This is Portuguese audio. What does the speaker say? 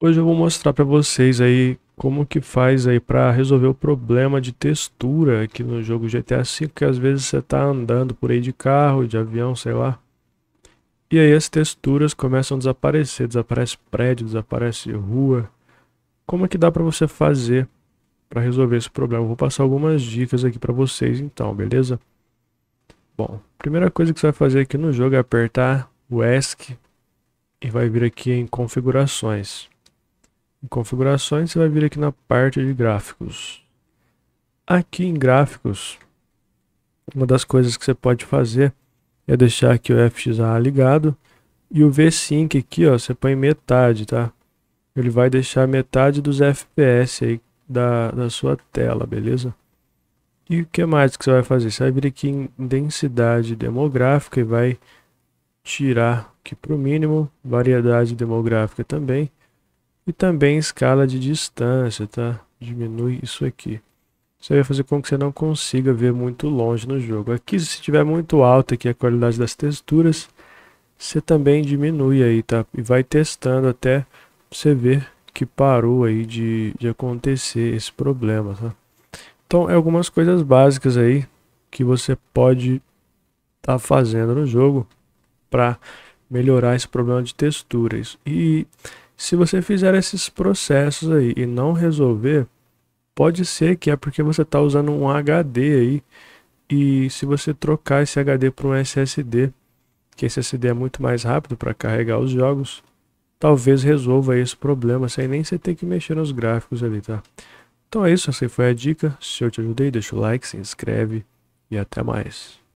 Hoje eu vou mostrar para vocês aí como que faz aí para resolver o problema de textura aqui no jogo GTA V, que às vezes você tá andando por aí de carro, de avião, sei lá. E aí as texturas começam a desaparecer, desaparece prédio, desaparece rua. Como é que dá para você fazer para resolver esse problema? Eu vou passar algumas dicas aqui para vocês então, beleza? Bom, primeira coisa que você vai fazer aqui no jogo é apertar o ESC e vai vir aqui em configurações. Em configurações, você vai vir aqui na parte de gráficos. Aqui em gráficos, uma das coisas que você pode fazer é deixar aqui o FXA ligado e o VSync aqui, ó, você põe metade, tá? Ele vai deixar metade dos FPS aí da, da sua tela, beleza? E o que mais que você vai fazer? Você vai vir aqui em densidade demográfica e vai tirar aqui para o mínimo, variedade demográfica também. E também escala de distância, tá? Diminui isso aqui. Isso vai fazer com que você não consiga ver muito longe no jogo. Aqui, se estiver muito alta aqui a qualidade das texturas, você também diminui aí, tá? E vai testando até você ver que parou aí de, de acontecer esse problema, tá? Então, é algumas coisas básicas aí que você pode estar tá fazendo no jogo para melhorar esse problema de texturas. E se você fizer esses processos aí e não resolver, pode ser que é porque você está usando um HD aí. E se você trocar esse HD para um SSD, que esse SSD é muito mais rápido para carregar os jogos, talvez resolva esse problema sem nem você ter que mexer nos gráficos ali, tá? Então é isso, essa foi a dica. Se eu te ajudei, deixa o like, se inscreve e até mais.